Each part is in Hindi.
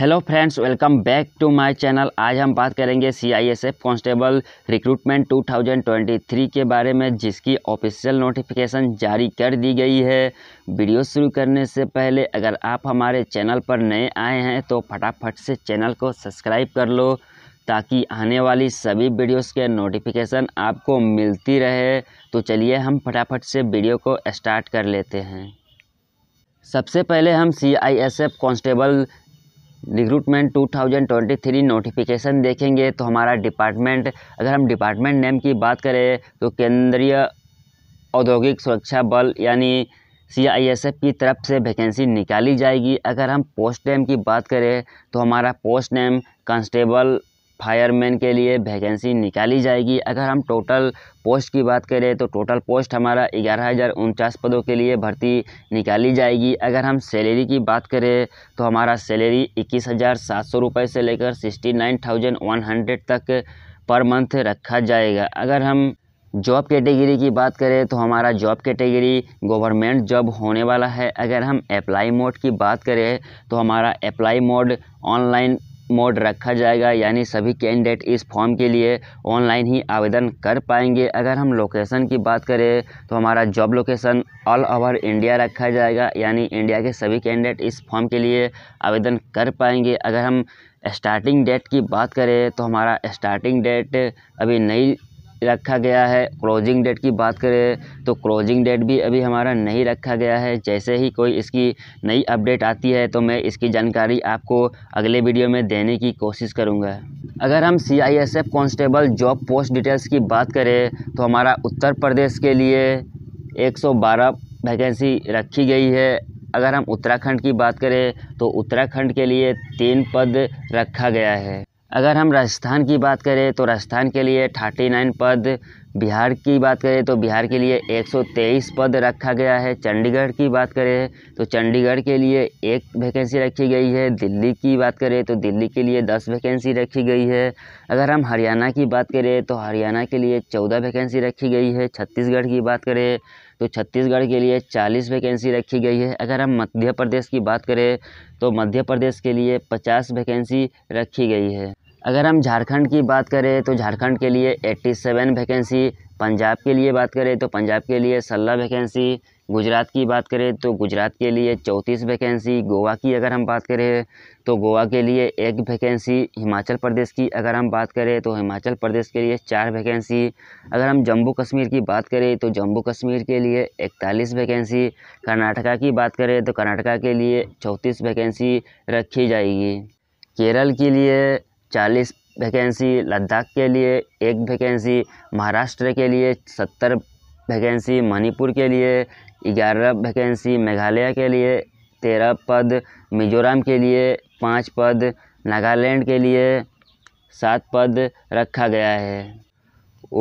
hello friends welcome back to my channel आज हम बात करेंगे C I S F constable recruitment 2023 के बारे में जिसकी ऑफिशियल नोटिफिकेशन जारी कर दी गई है वीडियो शुरू करने से पहले अगर आप हमारे चैनल पर नए आए हैं तो फटाफट से चैनल को सब्सक्राइब कर लो ताकि आने वाली सभी वीडियोस के नोटिफिकेशन आपको मिलती रहे तो चलिए हम फटाफट से वीडियो को स्टार्ट कर लेते हैं सबसे पहले हम C I S F constable recruitment 2023 notification देखेंगे तो हमारा डिपार्टमेंट अगर हम डिपार्टमेंट नेम की बात करें तो केंद्रीय औद्योगिक सुरक्षा बल यानी सी आई एस एफ की तरफ से वैकेंसी निकाली जाएगी अगर हम पोस्ट नेम की बात करें तो हमारा पोस्ट नेम कांस्टेबल फायरमैन के लिए वैकेंसी निकाली जाएगी अगर हम टोटल पोस्ट की बात करें तो टोटल पोस्ट हमारा ग्यारह हज़ार उनचास पदों के लिए भर्ती निकाली जाएगी अगर हम सैलरी की बात करें तो हमारा सैलरी इक्कीस हज़ार सात सौ रुपये से लेकर sixty nine thousand one hundred तक पर मंथ रखा जाएगा अगर हम जॉब कैटेगरी की बात करें तो हमारा जॉब कैटेगरी गवर्नमेंट जॉब होने वाला है अगर हम अप्लाई मोड की बात करें तो हमारा अप्लाई मोड ऑनलाइन मोड रखा जाएगा यानी सभी कैंडिडेट इस फॉर्म के लिए ऑनलाइन ही आवेदन कर पाएंगे अगर हम लोकेशन की बात करें तो हमारा job location all over India रखा जाएगा यानी इंडिया के सभी कैंडिडेट इस फॉर्म के लिए आवेदन कर पाएंगे अगर हम स्टार्टिंग डेट की बात करें तो हमारा स्टार्टिंग डेट अभी नई रखा गया है क्लोजिंग डेट की बात करें तो क्लोजिंग डेट भी अभी हमारा नहीं रखा गया है जैसे ही कोई इसकी नई अपडेट आती है तो मैं इसकी जानकारी आपको अगले वीडियो में देने की कोशिश करूँगा अगर हम C I S F constable job post details की बात करें तो हमारा उत्तर प्रदेश के लिए 112 वैकेंसी रखी गई है अगर हम उत्तराखंड की बात करें तो उत्तराखंड के लिए तीन पद रखा गया है अगर हम राजस्थान की बात करें तो राजस्थान के लिए थर्टी नाइन पद बिहार की बात करें तो बिहार के लिए एक सौ तेईस पद रखा गया है चंडीगढ़ की बात करें तो चंडीगढ़ के लिए एक वैकेंसी रखी गई है दिल्ली की बात करें तो दिल्ली के लिए दस वैकेंसी रखी गई है अगर हम हरियाणा की बात करें तो हरियाणा के लिए चौदह वैकेंसी रखी गई है छत्तीसगढ़ की बात करें तो छत्तीसगढ़ के लिए चालीस वैकेंसी रखी गई है अगर हम मध्य प्रदेश की बात करें तो मध्य प्रदेश के लिए पचास वैकेंसी रखी गई है अगर हम झारखंड की बात करें तो झारखंड के लिए एट्टी सेवन वैकेंसी पंजाब के लिए बात करें तो पंजाब के लिए सल्ला वैकेंसी गुजरात की बात करें तो गुजरात के लिए चौंतीस वैकेंसी गोवा की अगर हम बात करें तो गोवा के लिए एक वैकेंसी हिमाचल प्रदेश की अगर हम बात करें तो हिमाचल प्रदेश के लिए चार वैकेंसी अगर हम जम्मू कश्मीर की बात करें तो जम्मू कश्मीर के लिए इकतालीस वैकेंसी कर्नाटका की बात करें तो कर्नाटका के लिए चौंतीस वैकेंसी रखी जाएगी केरल के लिए चालीस वैकेंसी लद्दाख के लिए एक वैकेंसी महाराष्ट्र के लिए सत्तर वैकेंसी मणिपुर के लिए ग्यारह वैकेंसी मेघालय के लिए तेरह पद मिजोरम के लिए पाँच पद नागालैंड के लिए सात पद रखा गया है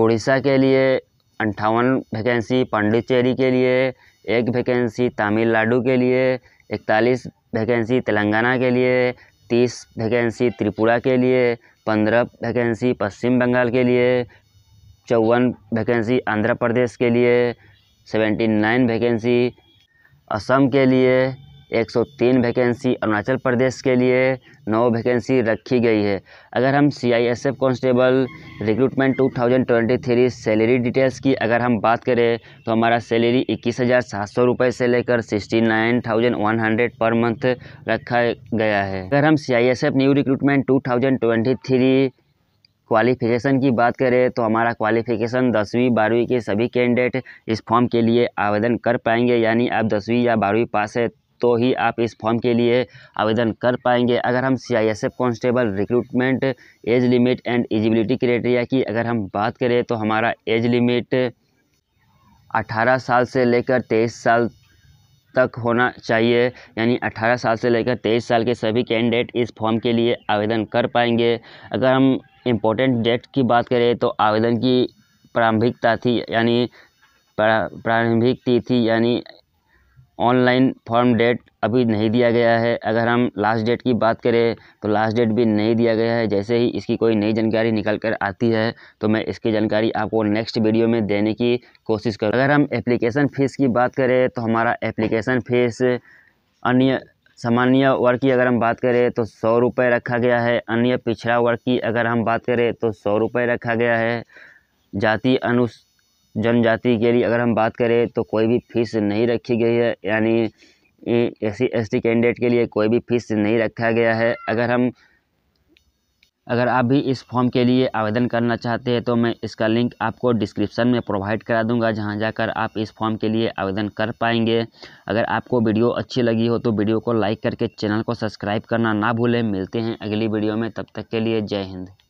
उड़ीसा के लिए अंठावन वैकेंसी पांडिचेरी के लिए एक वैकेंसी तमिलनाडु के लिए इकतालीस वैकेंसी तेलंगाना के लिए तीस वैकेंसी त्रिपुरा के लिए पंद्रह वैकेंसी पश्चिम बंगाल के लिए चौवन वैकेंसी आंध्र प्रदेश के लिए सेवेंटी नाइन वैकेंसी असम के लिए 103 वैकेंसी अरुणाचल प्रदेश के लिए नौ वैकेंसी रखी गई है अगर हम C I S F constable recruitment 2023 salary details की अगर हम बात करें तो हमारा सैलरी इक्कीस हज़ार सात सौ रुपये से लेकर sixty nine thousand one hundred per month रखा गया है अगर हम C I S F new recruitment 2023 qualification की बात करें तो हमारा क्वालिफिकेशन दसवीं बारहवीं के सभी कैंडिडेट इस फॉर्म के लिए आवेदन कर पाएंगे यानी आप दसवीं या बारहवीं पास है तो ही आप इस फॉर्म के लिए आवेदन कर पाएंगे अगर हम C I S F constable recruitment age limit and eligibility criteria की अगर हम बात करें तो हमारा एज लिमिट 18 साल से लेकर 23 साल तक होना चाहिए यानी 18 साल से लेकर 23 साल के सभी कैंडिडेट इस फॉर्म के लिए आवेदन कर पाएंगे अगर हम इम्पोर्टेंट डेट की बात करें तो आवेदन की प्रारंभिकता थी यानी प्रारंभिक तिथि यानी ऑनलाइन फॉर्म डेट अभी नहीं दिया गया है अगर हम लास्ट डेट की बात करें तो लास्ट डेट भी नहीं दिया गया है जैसे ही इसकी कोई नई जानकारी निकल कर आती है तो मैं इसकी जानकारी आपको नेक्स्ट वीडियो में देने की कोशिश करूँ अगर हम एप्लीकेशन फ़ीस की बात करें तो हमारा एप्लीकेशन फ़ीस अन्य सामान्य वर्ग की अगर हम बात करें तो सौ रुपये रखा गया है अन्य पिछड़ा वर्ग की अगर हम बात करें तो सौ रुपये रखा गया है जाति अनुस जनजाति के लिए अगर हम बात करें तो कोई भी फीस नहीं रखी गई है यानी S C S T candidate के लिए कोई भी फीस नहीं रखा गया है अगर हम अगर आप भी इस फॉर्म के लिए आवेदन करना चाहते हैं तो मैं इसका लिंक आपको डिस्क्रिप्शन में प्रोवाइड करा दूंगा जहां जाकर आप इस फॉर्म के लिए आवेदन कर पाएंगे अगर आपको वीडियो अच्छी लगी हो तो वीडियो को लाइक करके चैनल को सब्सक्राइब करना ना भूलें मिलते हैं अगली वीडियो में तब तक के लिए जय हिंद